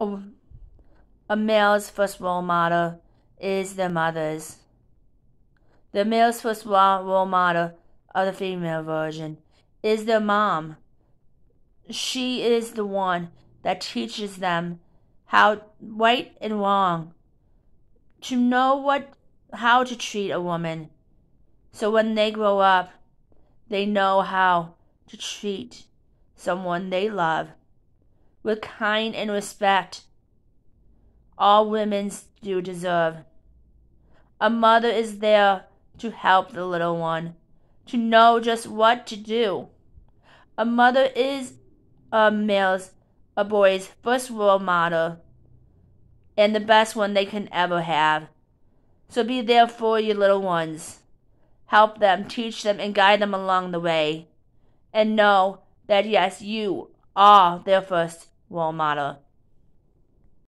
a, a male's first role model is their mothers. The male's first role model of the female version is their mom. She is the one that teaches them how right and wrong, to know what how to treat a woman. So when they grow up, they know how to treat someone they love with kind and respect all women do deserve. A mother is there to help the little one, to know just what to do. A mother is a male's, a boy's first role model, and the best one they can ever have. So be there for your little ones. Help them, teach them, and guide them along the way. And know that yes, you are their first Walmart